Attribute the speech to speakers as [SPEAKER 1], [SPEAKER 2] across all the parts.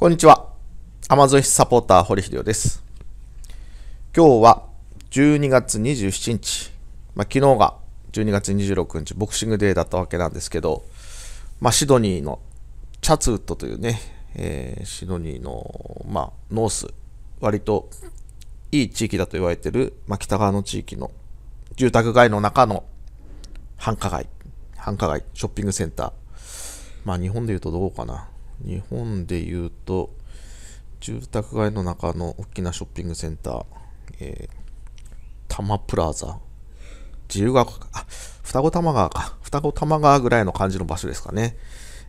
[SPEAKER 1] こんにちは。アマゾンサポーター、堀秀夫です。今日は12月27日、まあ、昨日が12月26日、ボクシングデーだったわけなんですけど、まあ、シドニーのチャツウッドというね、えー、シドニーの、まあ、ノース、割といい地域だと言われている、まあ、北側の地域の住宅街の中の繁華街、繁華街、ショッピングセンター。まあ日本で言うとどうかな。日本で言うと、住宅街の中の大きなショッピングセンター、えー、多摩プラザ、自由が丘、あ、双子玉川か、双子玉川ぐらいの感じの場所ですかね、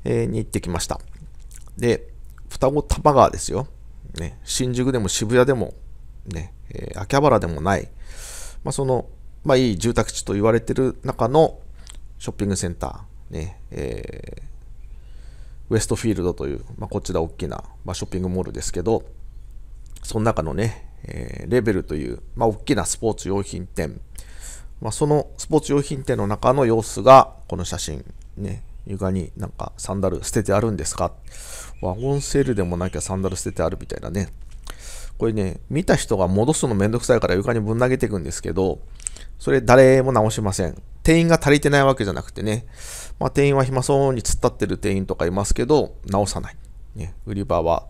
[SPEAKER 1] えー、に行ってきました。で、双子玉川ですよ。ね、新宿でも渋谷でも、ね、えー、秋葉原でもない、まあ、その、まあ、いい住宅地と言われてる中のショッピングセンター、ね、えー、ウエストフィールドという、まあ、こちら大きな、まあ、ショッピングモールですけど、その中のね、えー、レベルという、まあ、大きなスポーツ用品店、まあ、そのスポーツ用品店の中の様子が、この写真、ね、床になんかサンダル捨ててあるんですかワゴンセールでもなきゃサンダル捨ててあるみたいなね。これね、見た人が戻すのめんどくさいから床にぶん投げていくんですけど、それ誰も直しません。店員が足りてないわけじゃなくてね、まあ、店員は暇そうに突っ立ってる店員とかいますけど、直さない。ね、売り場は、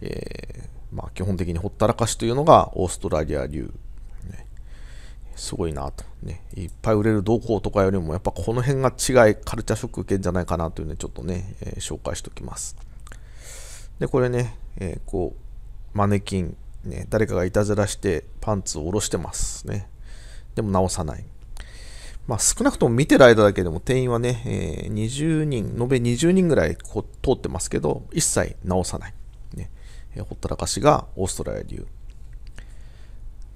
[SPEAKER 1] えー、まあ、基本的にほったらかしというのがオーストラリア流。ね、すごいなと、ね。いっぱい売れる同行とかよりも、やっぱこの辺が違い、カルチャーショック受けるんじゃないかなというね、ちょっとね、えー、紹介しておきます。で、これね、えー、こう、マネキン、ね、誰かがいたずらしてパンツを下ろしてますね。でも直さない。まあ、少なくとも見てる間だけでも店員はね、えー、20人、延べ20人ぐらいこう通ってますけど、一切直さない。ねえー、ほったらかしがオーストラリア流。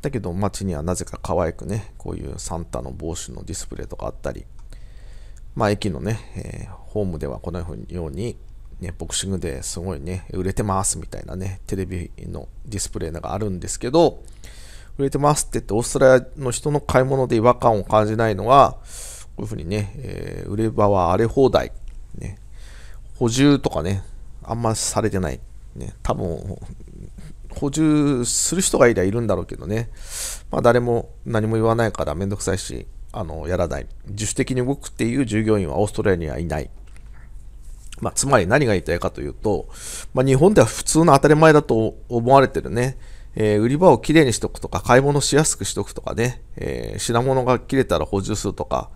[SPEAKER 1] だけど街にはなぜか可愛くね、こういうサンタの帽子のディスプレイとかあったり、まあ駅のね、えー、ホームではこのように、ね、ボクシングですごいね、売れてますみたいなね、テレビのディスプレイなんかあるんですけど、触れてますって言って、オーストラリアの人の買い物で違和感を感じないのは、こういうふうにね、えー、売れ場は荒れ放題、ね、補充とかね、あんまされてない。ね、多分、補充する人がいりゃいるんだろうけどね、まあ、誰も何も言わないからめんどくさいし、あのやらない。自主的に動くっていう従業員はオーストラリアにはいない。まあ、つまり何が言いたいかというと、まあ、日本では普通の当たり前だと思われてるね、えー、売り場をきれいにしとくとか、買い物しやすくしとくとかね、えー、品物が切れたら補充するとか、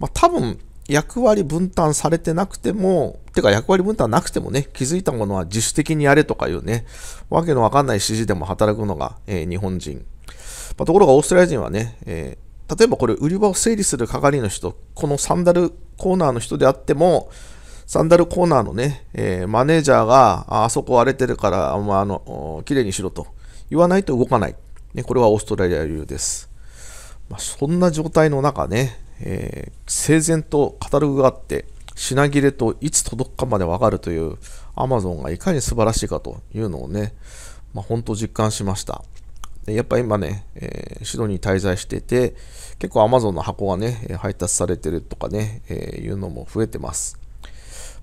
[SPEAKER 1] まあ、多分役割分担されてなくても、てか役割分担なくてもね、気づいたものは自主的にやれとかいうね、わけのわかんない指示でも働くのが、えー、日本人。まあ、ところがオーストラリア人はね、え例えばこれ売り場を整理する係の人、このサンダルコーナーの人であっても、サンダルコーナーのね、えマネージャーが、あそこ荒れてるから、まあ、あの、綺麗にしろと。言わないと動かない。ね、これはオーストラリア流です。まあ、そんな状態の中ね、えー、整然とカタログがあって、品切れといつ届くかまでわかるという Amazon がいかに素晴らしいかというのをね、まあ、本当実感しました。でやっぱ今ね、えー、シドニー滞在してて、結構 Amazon の箱がね、配達されてるとかね、えー、いうのも増えてます。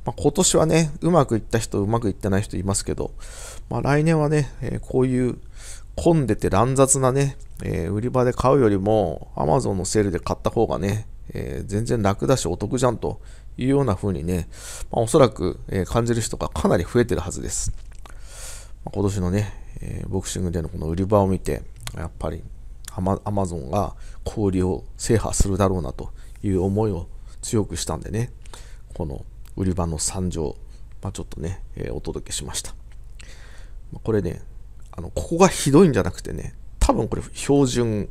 [SPEAKER 1] まあ、今年はね、うまくいった人、うまくいってない人いますけど、まあ、来年はね、えー、こういう混んでて乱雑なね、えー、売り場で買うよりも、Amazon のセールで買った方がね、えー、全然楽だしお得じゃんというような風にね、まあ、おそらく、え感じる人がかなり増えてるはずです。ま今年のね、えボクシングでのこの売り場を見て、やっぱりアマアマゾンが氷を制覇するだろうなという思いを強くしたんでね、この売り場の惨状、まあ、ちょっとね、えー、お届けしました。これね、あの、ここがひどいんじゃなくてね、多分これ標準、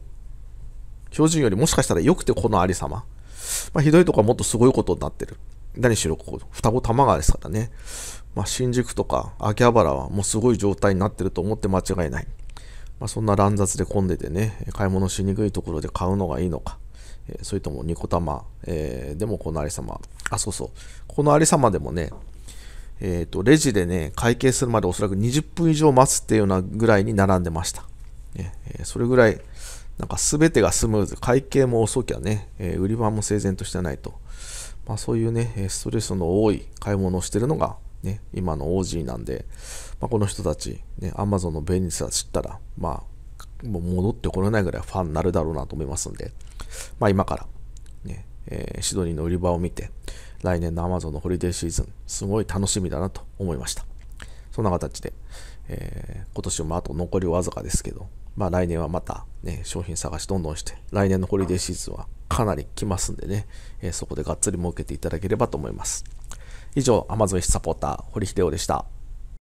[SPEAKER 1] 標準よりもしかしたら良くてこのありさま。まあ、ひどいとこはもっとすごいことになってる。何しろここ、双子玉川ですからね。まあ、新宿とか秋葉原はもうすごい状態になってると思って間違いない。まあ、そんな乱雑で混んでてね、買い物しにくいところで買うのがいいのか。えそれともニコ玉、えー、でもこのありさま。あ、そうそう。このありさまでもね、えっ、ー、と、レジでね、会計するまでおそらく20分以上待つっていうようなぐらいに並んでました。ねえそれぐらい、なんか全てがスムーズ、会計も遅きゃね、え売り場も整然としてないと。まあ、そういうね、ストレスの多い買い物をしてるのが、ね、今の OG なんで、まあ、この人たち、ね、Amazon の便利さ知ったら、まあ、もう戻ってこれないぐらいファンになるだろうなと思いますんで、まあ、今からね、えー、シドニーの売り場を見て、来年のアマゾンのホリデーシーズン、すごい楽しみだなと思いました。そんな形で、えー、今年もあと残りわずかですけど、まあ、来年はまた、ね、商品探しどんどんして、来年のホリデーシーズンはかなり来ますんでね、えー、そこでがっつり設けていただければと思います。以上、アマゾン o サポーター、堀秀夫でした。